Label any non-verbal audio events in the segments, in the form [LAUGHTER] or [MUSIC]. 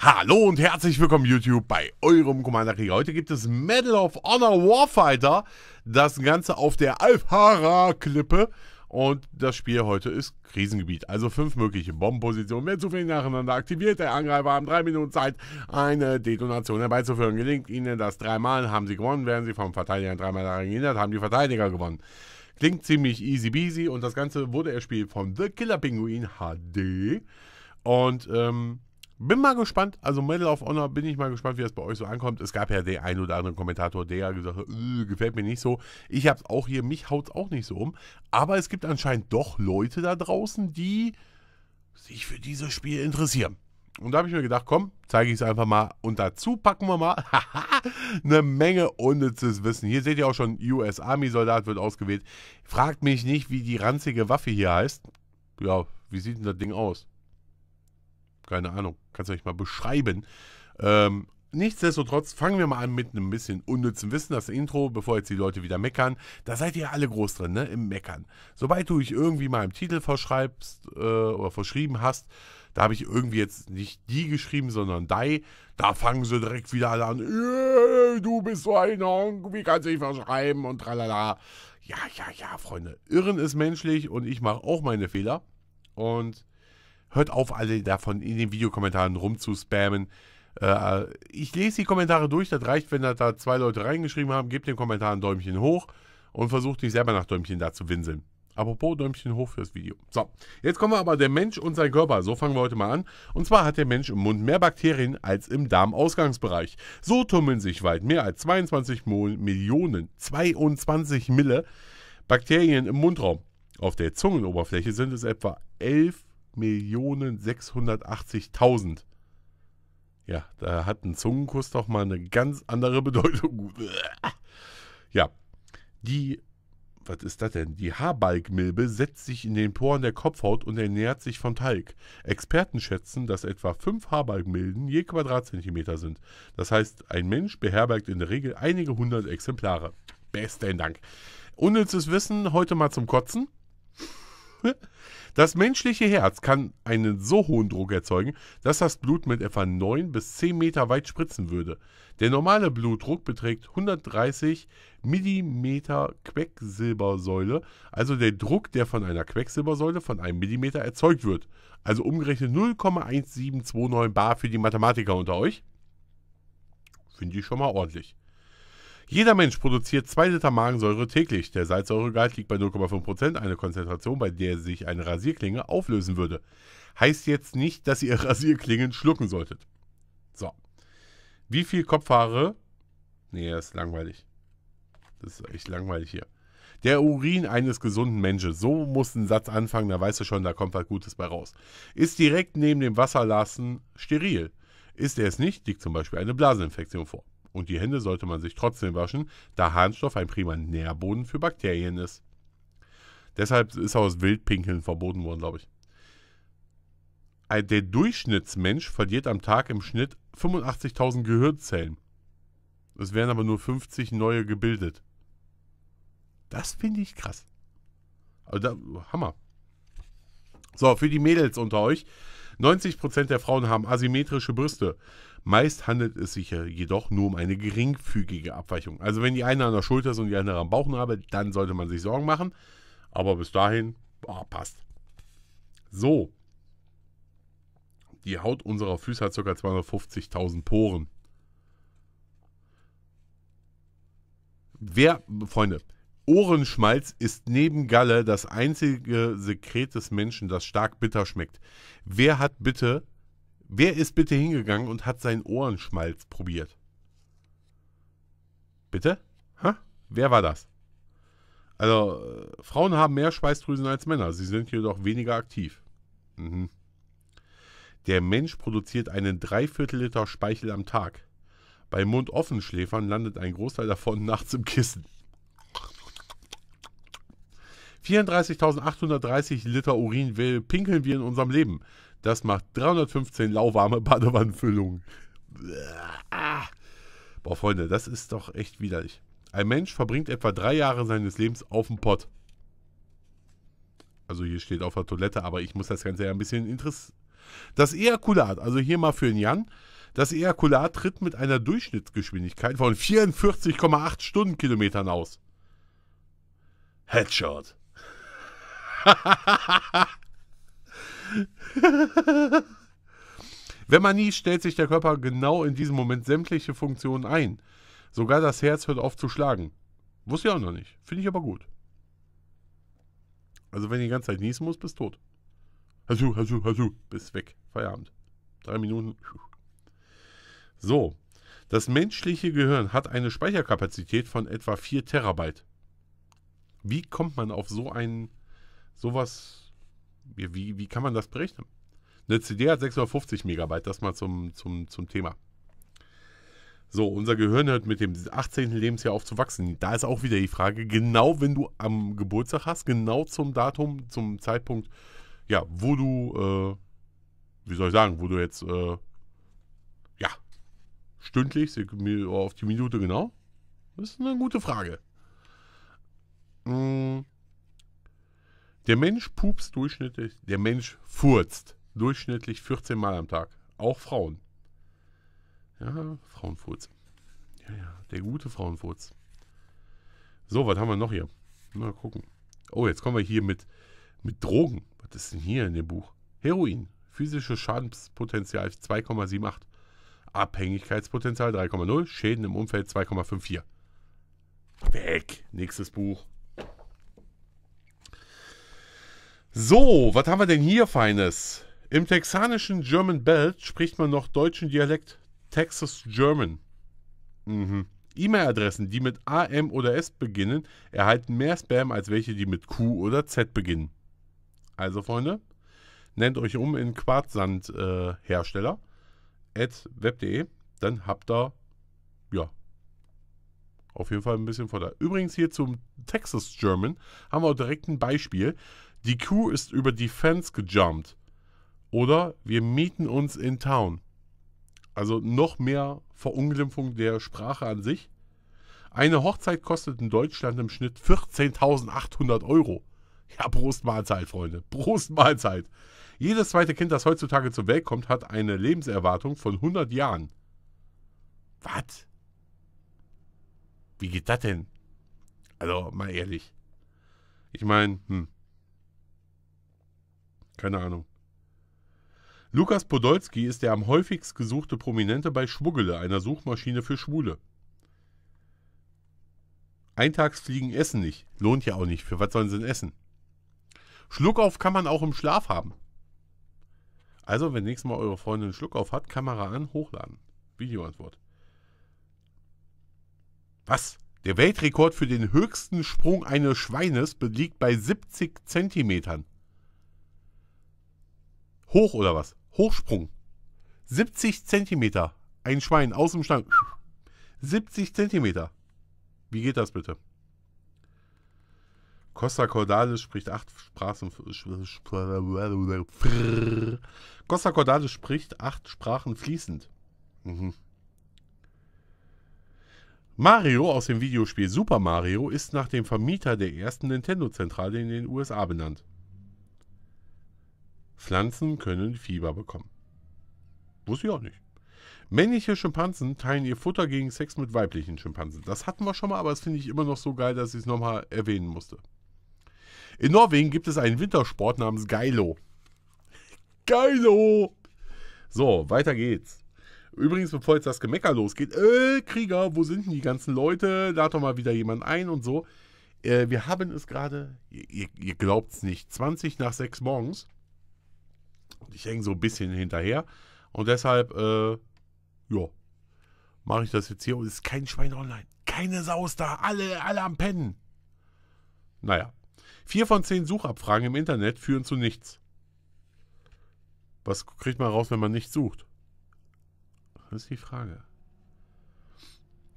Hallo und herzlich willkommen YouTube bei eurem Commander Krieger. Heute gibt es Medal of Honor Warfighter, das Ganze auf der alphara klippe Und das Spiel heute ist Krisengebiet, also fünf mögliche Bombenpositionen. Wenn zufällig nacheinander aktiviert, der Angreifer haben drei Minuten Zeit, eine Detonation herbeizuführen. Gelingt ihnen das dreimal, haben sie gewonnen. Werden sie vom Verteidiger dreimal daran gehindert, haben die Verteidiger gewonnen. Klingt ziemlich easy peasy und das Ganze wurde erspielt von The Killer Pinguin HD. Und ähm, bin mal gespannt. Also Medal of Honor bin ich mal gespannt, wie das bei euch so ankommt. Es gab ja den einen oder anderen Kommentator, der gesagt hat, äh, gefällt mir nicht so. Ich hab's auch hier, mich haut's auch nicht so um. Aber es gibt anscheinend doch Leute da draußen, die sich für dieses Spiel interessieren. Und da habe ich mir gedacht, komm, zeige ich es einfach mal. Und dazu packen wir mal [LAUGHS] eine Menge unnützes Wissen. Hier seht ihr auch schon, US Army-Soldat wird ausgewählt. Fragt mich nicht, wie die ranzige Waffe hier heißt. Ja, wie sieht denn das Ding aus? keine Ahnung, kannst du euch mal beschreiben. Ähm, nichtsdestotrotz fangen wir mal an mit einem bisschen unnützen Wissen. Das Intro, bevor jetzt die Leute wieder meckern. Da seid ihr alle groß drin, ne? Im Meckern. Sobald du dich irgendwie mal im Titel verschreibst äh, oder verschrieben hast, da habe ich irgendwie jetzt nicht die geschrieben, sondern die. Da fangen sie direkt wieder alle an. Äh, du bist so ein Honk, wie kannst du dich verschreiben und tralala. Ja, ja, ja, Freunde. Irren ist menschlich und ich mache auch meine Fehler. Und Hört auf, alle davon in den Videokommentaren rumzuspammen. Äh, ich lese die Kommentare durch, das reicht, wenn da zwei Leute reingeschrieben haben. Gebt den Kommentaren ein Däumchen hoch und versucht nicht selber nach Däumchen da zu winseln. Apropos Däumchen hoch fürs Video. So, jetzt kommen wir aber der Mensch und sein Körper. So fangen wir heute mal an. Und zwar hat der Mensch im Mund mehr Bakterien als im Darmausgangsbereich. So tummeln sich weit mehr als 22 Millionen, 22 Mille Bakterien im Mundraum. Auf der Zungenoberfläche sind es etwa 11 Millionen 680.000. Ja, da hat ein Zungenkuss doch mal eine ganz andere [LAUGHS] Bedeutung. Ja, die, was ist das denn? Die Haarbalgmilbe setzt sich in den Poren der Kopfhaut und ernährt sich vom Talg. Experten schätzen, dass etwa fünf Haarbalgmilben je Quadratzentimeter sind. Das heißt, ein Mensch beherbergt in der Regel einige hundert Exemplare. Besten Dank. Unnützes Wissen heute mal zum Kotzen. [LAUGHS] Das menschliche Herz kann einen so hohen Druck erzeugen, dass das Blut mit etwa 9 bis 10 Meter weit spritzen würde. Der normale Blutdruck beträgt 130 Millimeter Quecksilbersäule, also der Druck, der von einer Quecksilbersäule von einem Millimeter erzeugt wird. Also umgerechnet 0,1729 Bar für die Mathematiker unter euch. Finde ich schon mal ordentlich. Jeder Mensch produziert 2 Liter Magensäure täglich. Der Salzsäuregehalt liegt bei 0,5%, eine Konzentration, bei der sich eine Rasierklinge auflösen würde. Heißt jetzt nicht, dass ihr [LAUGHS] Rasierklingen schlucken solltet. So. Wie viel Kopfhaare? Nee, das ist langweilig. Das ist echt langweilig hier. Der Urin eines gesunden Menschen. So muss ein Satz anfangen, da weißt du schon, da kommt was Gutes bei raus. Ist direkt neben dem Wasserlassen steril. Ist er es nicht, liegt zum Beispiel eine Blaseninfektion vor und die Hände sollte man sich trotzdem waschen, da Harnstoff ein prima Nährboden für Bakterien ist. Deshalb ist auch das Wildpinkeln verboten worden, glaube ich. Der Durchschnittsmensch verliert am Tag im Schnitt 85.000 Gehirnzellen. Es werden aber nur 50 neue gebildet. Das finde ich krass. Also da, Hammer. So, für die Mädels unter euch. 90% der Frauen haben asymmetrische Brüste. Meist handelt es sich jedoch nur um eine geringfügige Abweichung. Also wenn die eine an der Schulter ist und die andere am Bauchnabel, dann sollte man sich Sorgen machen. Aber bis dahin, oh, passt. So. Die Haut unserer Füße hat ca. 250.000 Poren. Wer, Freunde, Ohrenschmalz ist neben Galle das einzige Sekret des Menschen, das stark bitter schmeckt. Wer hat bitte Wer ist bitte hingegangen und hat seinen Ohrenschmalz probiert? Bitte? Hä? Wer war das? Also, äh, Frauen haben mehr Schweißdrüsen als Männer, sie sind jedoch weniger aktiv. Mhm. Der Mensch produziert einen Dreiviertel Liter Speichel am Tag. Bei Mundoffenschläfern landet ein Großteil davon nachts im Kissen. 34.830 Liter Urin will pinkeln wir in unserem Leben. Das macht 315 lauwarme Badewannenfüllungen. Boah, Freunde, das ist doch echt widerlich. Ein Mensch verbringt etwa drei Jahre seines Lebens auf dem Pott. Also hier steht auf der Toilette, aber ich muss das Ganze ja ein bisschen interessieren. Das Ejakulat, also hier mal für den Jan, das Ejakulat tritt mit einer Durchschnittsgeschwindigkeit von 44,8 Stundenkilometern aus. Headshot. [LAUGHS] [LAUGHS] Wenn man niest, stellt sich der Körper genau in diesem Moment sämtliche Funktionen ein. Sogar das Herz hört auf zu schlagen. Wusste ich auch noch nicht. Finde ich aber gut. Also wenn du die ganze Zeit niesen musst, bist tot. Hasu, hasu, hasu. Bist weg. Feierabend. Drei Minuten. So. Das menschliche Gehirn hat eine Speicherkapazität von etwa 4 Terabyte. Wie kommt man auf so einen, sowas wie, wie kann man das berechnen? Eine CD hat 650 Megabyte, das mal zum, zum, zum Thema. So, unser Gehirn hört mit dem 18. Lebensjahr auf zu wachsen. Da ist auch wieder die Frage, genau wenn du am Geburtstag hast, genau zum Datum, zum Zeitpunkt, ja, wo du, äh, wie soll ich sagen, wo du jetzt, äh, ja, stündlich, auf die Minute genau? Das ist eine gute Frage. Der Mensch pupst durchschnittlich, der Mensch furzt durchschnittlich 14 Mal am Tag. Auch Frauen. Ja, Frauenfurz. Ja, ja, der gute Frauenfurz. So, was haben wir noch hier? Mal gucken. Oh, jetzt kommen wir hier mit, mit Drogen. Was ist denn hier in dem Buch? Heroin. Physisches Schadenspotenzial 2,78. Abhängigkeitspotenzial 3,0. Schäden im Umfeld 2,54. Weg. Nächstes Buch. So, was haben wir denn hier Feines? Im texanischen German Belt spricht man noch deutschen Dialekt Texas German. Mhm. E-Mail-Adressen, die mit AM oder S beginnen, erhalten mehr Spam als welche, die mit Q oder Z beginnen. Also, Freunde, nennt euch um in Quarzsandhersteller äh, at web.de, dann habt ihr, ja, auf jeden Fall ein bisschen Vorteil. Übrigens hier zum Texas German haben wir auch direkt ein Beispiel. Die Crew ist über die Fence gejumpt. Oder wir mieten uns in Town. Also noch mehr Verunglimpfung der Sprache an sich. Eine Hochzeit kostet in Deutschland im Schnitt 14.800 Euro. Ja, Prost Freunde. Prost Jedes zweite Kind, das heutzutage zur Welt kommt, hat eine Lebenserwartung von 100 Jahren. Was? Wie geht das denn? Also, mal ehrlich. Ich meine, hm. Keine Ahnung. Lukas Podolski ist der am häufigst gesuchte Prominente bei Schwuggele, einer Suchmaschine für Schwule. Eintagsfliegen essen nicht. Lohnt ja auch nicht. Für was sollen sie denn essen? Schluckauf kann man auch im Schlaf haben. Also, wenn nächstes Mal eure Freundin Schluckauf hat, Kamera an, hochladen. Videoantwort. Was? Der Weltrekord für den höchsten Sprung eines Schweines liegt bei 70 Zentimetern. Hoch oder was? Hochsprung. 70 Zentimeter. Ein Schwein aus dem Stall. 70 Zentimeter. Wie geht das bitte? Costa Cordalis spricht acht Sprachen. Costa Cordalis spricht acht Sprachen fließend. Mhm. Mario aus dem Videospiel Super Mario ist nach dem Vermieter der ersten Nintendo-Zentrale in den USA benannt. Pflanzen können Fieber bekommen. Wusste ich auch nicht. Männliche Schimpansen teilen ihr Futter gegen Sex mit weiblichen Schimpansen. Das hatten wir schon mal, aber das finde ich immer noch so geil, dass ich es nochmal erwähnen musste. In Norwegen gibt es einen Wintersport namens Geilo. Geilo! So, weiter geht's. Übrigens, bevor jetzt das Gemecker losgeht, äh, Krieger, wo sind denn die ganzen Leute? Lad doch mal wieder jemand ein und so. Äh, wir haben es gerade, ihr, ihr glaubt's nicht, 20 nach 6 morgens. Ich hänge so ein bisschen hinterher. Und deshalb, äh, ja, mache ich das jetzt hier. Und es ist kein Schwein online. Keine Saus da. Alle, alle am Pennen. Naja. Vier von zehn Suchabfragen im Internet führen zu nichts. Was kriegt man raus, wenn man nichts sucht? Das ist die Frage.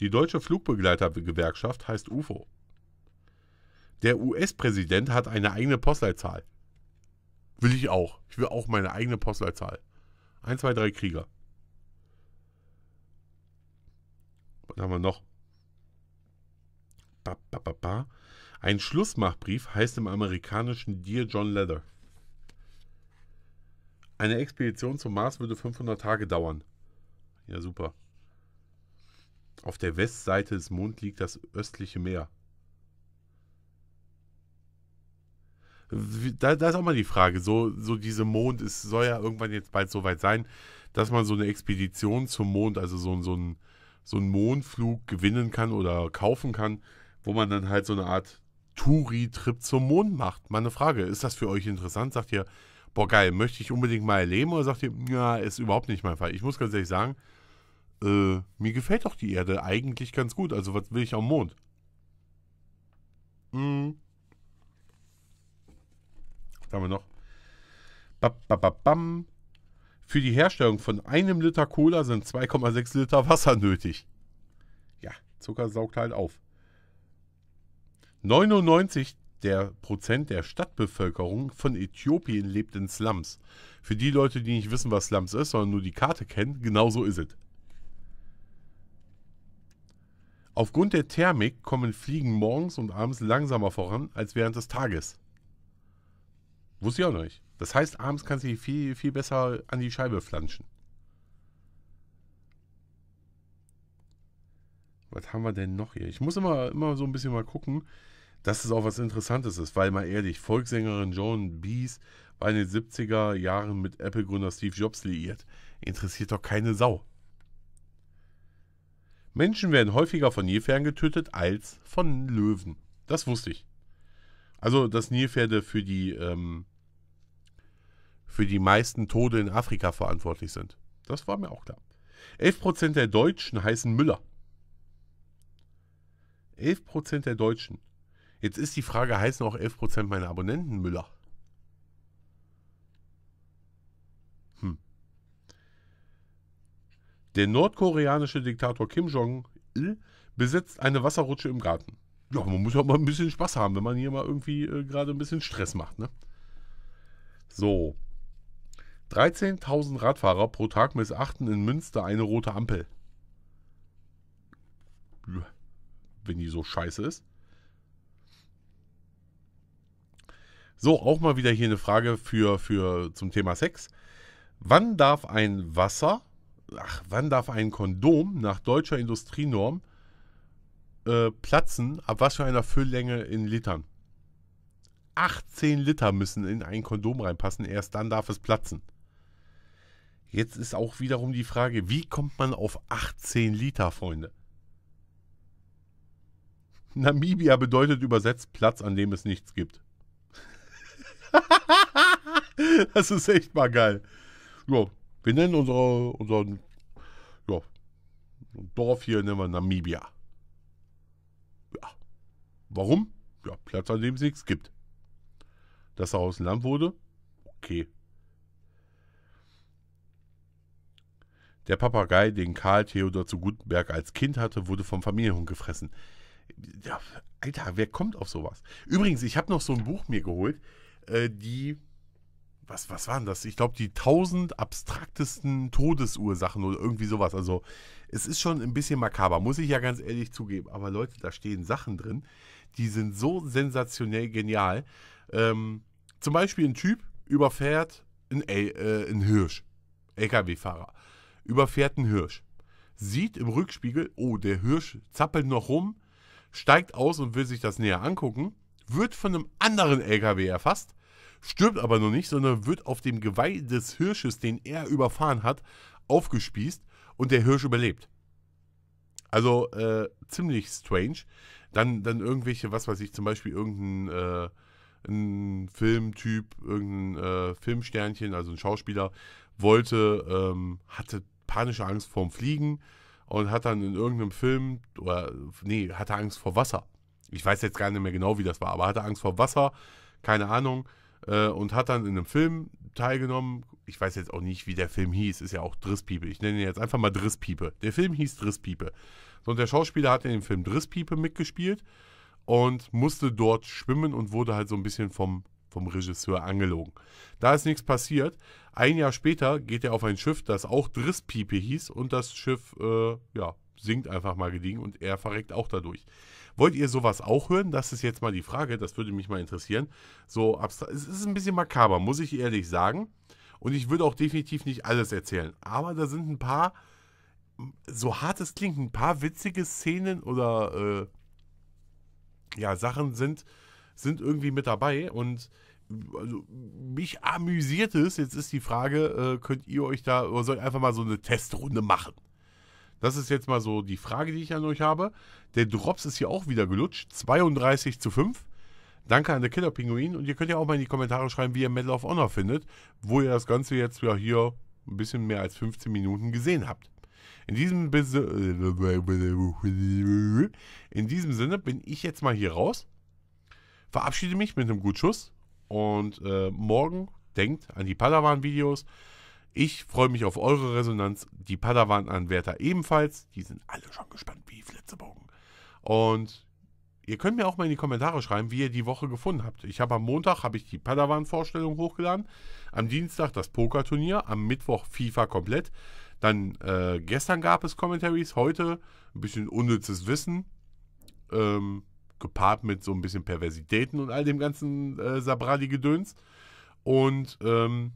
Die Deutsche Flugbegleitergewerkschaft heißt UFO. Der US-Präsident hat eine eigene Postleitzahl. Will ich auch. Ich will auch meine eigene Postleitzahl. 1, 2, 3 Krieger. Was haben wir noch? Ba, ba, ba, ba. Ein Schlussmachbrief heißt im amerikanischen Dear John Leather. Eine Expedition zum Mars würde 500 Tage dauern. Ja, super. Auf der Westseite des Mondes liegt das östliche Meer. da, da ist auch mal die Frage, so, so diese Mond, es soll ja irgendwann jetzt bald so weit sein, dass man so eine Expedition zum Mond, also so, so, ein, so einen Mondflug gewinnen kann oder kaufen kann, wo man dann halt so eine Art Touri-Trip zum Mond macht. Meine Frage, ist das für euch interessant? Sagt ihr, boah geil, möchte ich unbedingt mal erleben? Oder sagt ihr, ja, ist überhaupt nicht mein Fall. Ich muss ganz ehrlich sagen, äh, mir gefällt doch die Erde eigentlich ganz gut. Also was will ich am Mond? Mhm was haben wir noch? Bam. Für die Herstellung von einem Liter Cola sind 2,6 Liter Wasser nötig. Ja, Zucker saugt halt auf. 99 der Prozent der Stadtbevölkerung von Äthiopien lebt in Slums. Für die Leute, die nicht wissen, was Slums ist, sondern nur die Karte kennen, genau so ist es. Aufgrund der Thermik kommen Fliegen morgens und abends langsamer voran als während des Tages. Wusste ich auch noch nicht. Das heißt, abends kannst du dich viel, viel besser an die Scheibe flanschen. Was haben wir denn noch hier? Ich muss immer, immer so ein bisschen mal gucken, dass es auch was Interessantes ist, weil mal ehrlich, Volkssängerin Joan Bees war in den 70er Jahren mit Apple-Gründer Steve Jobs liiert. Interessiert doch keine Sau. Menschen werden häufiger von Nilpferden getötet als von Löwen. Das wusste ich. Also, dass Nilpferde für die ähm, für die meisten Tode in Afrika verantwortlich sind. Das war mir auch klar. 11% der Deutschen heißen Müller. 11% der Deutschen. Jetzt ist die Frage, heißen auch 11% meiner Abonnenten Müller? Hm. Der nordkoreanische Diktator Kim Jong-il besitzt eine Wasserrutsche im Garten. Ja, man muss ja mal ein bisschen Spaß haben, wenn man hier mal irgendwie äh, gerade ein bisschen Stress macht, ne? So. 13.000 Radfahrer pro Tag missachten in Münster eine rote Ampel. Wenn die so scheiße ist. So, auch mal wieder hier eine Frage für, für zum Thema Sex. Wann darf ein Wasser, ach, wann darf ein Kondom nach deutscher Industrienorm äh, platzen, ab was für einer Fülllänge in Litern? 18 Liter müssen in ein Kondom reinpassen, erst dann darf es platzen. Jetzt ist auch wiederum die Frage, wie kommt man auf 18 Liter, Freunde? Namibia bedeutet übersetzt Platz, an dem es nichts gibt. [LAUGHS] das ist echt mal geil. Ja, wir nennen unsere, unseren ja, Dorf hier nennen wir Namibia. Ja. Warum? Ja, Platz, an dem es nichts gibt. Dass daraus ein Land wurde? Okay. Der Papagei, den Karl Theodor zu Gutenberg als Kind hatte, wurde vom Familienhund gefressen. Ja, Alter, wer kommt auf sowas? Übrigens, ich habe noch so ein Buch mir geholt, äh, die. Was, was waren das? Ich glaube, die tausend abstraktesten Todesursachen oder irgendwie sowas. Also, es ist schon ein bisschen makaber, muss ich ja ganz ehrlich zugeben. Aber Leute, da stehen Sachen drin, die sind so sensationell genial. Ähm, zum Beispiel ein Typ überfährt einen, äh, einen Hirsch, LKW-Fahrer überfährt einen Hirsch, sieht im Rückspiegel, oh, der Hirsch zappelt noch rum, steigt aus und will sich das näher angucken, wird von einem anderen LKW erfasst, stirbt aber noch nicht, sondern wird auf dem Geweih des Hirsches, den er überfahren hat, aufgespießt und der Hirsch überlebt. Also äh, ziemlich strange. Dann, dann irgendwelche, was weiß ich, zum Beispiel irgendein äh, ein Filmtyp, irgendein äh, Filmsternchen, also ein Schauspieler, wollte, ähm, hatte panische Angst vorm Fliegen und hat dann in irgendeinem Film, oder nee, hatte Angst vor Wasser. Ich weiß jetzt gar nicht mehr genau, wie das war, aber hatte Angst vor Wasser, keine Ahnung, äh, und hat dann in einem Film teilgenommen. Ich weiß jetzt auch nicht, wie der Film hieß, ist ja auch Drisspiepe. Ich nenne ihn jetzt einfach mal Drisspiepe. Der Film hieß Drisspiepe. So, und der Schauspieler hat in dem Film Drisspiepe mitgespielt und musste dort schwimmen und wurde halt so ein bisschen vom, vom Regisseur angelogen. Da ist nichts passiert, ein Jahr später geht er auf ein Schiff, das auch Drisspiepe hieß und das Schiff, äh, ja, sinkt einfach mal gediegen und er verreckt auch dadurch. Wollt ihr sowas auch hören? Das ist jetzt mal die Frage, das würde mich mal interessieren. So es ist ein bisschen makaber, muss ich ehrlich sagen. Und ich würde auch definitiv nicht alles erzählen. Aber da sind ein paar, so hart es klingt, ein paar witzige Szenen oder äh, ja, Sachen sind, sind irgendwie mit dabei. Und also mich amüsiert es. Jetzt ist die Frage, äh, könnt ihr euch da oder soll ich einfach mal so eine Testrunde machen? Das ist jetzt mal so die Frage, die ich an euch habe. Der Drops ist hier auch wieder gelutscht. 32 zu 5. Danke an der Killer Pinguin. Und ihr könnt ja auch mal in die Kommentare schreiben, wie ihr Medal of Honor findet, wo ihr das Ganze jetzt ja hier ein bisschen mehr als 15 Minuten gesehen habt. In diesem, in diesem Sinne bin ich jetzt mal hier raus. Verabschiede mich mit einem Gutschuss und äh, morgen denkt an die Padawan-Videos. Ich freue mich auf eure Resonanz. Die Padawan-Anwärter ebenfalls. Die sind alle schon gespannt wie Flitzebogen. Und ihr könnt mir auch mal in die Kommentare schreiben, wie ihr die Woche gefunden habt. Ich habe am Montag habe ich die Padawan-Vorstellung hochgeladen. Am Dienstag das Pokerturnier. Am Mittwoch FIFA komplett. Dann äh, gestern gab es Commentaries. Heute ein bisschen unnützes Wissen. Ähm, gepaart mit so ein bisschen Perversitäten und all dem ganzen äh, Sabradi-Gedöns. Und ähm,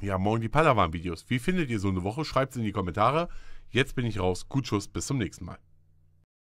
ja, morgen die Padawan-Videos. Wie findet ihr so eine Woche? Schreibt es in die Kommentare. Jetzt bin ich raus. Gut Schuss, bis zum nächsten Mal.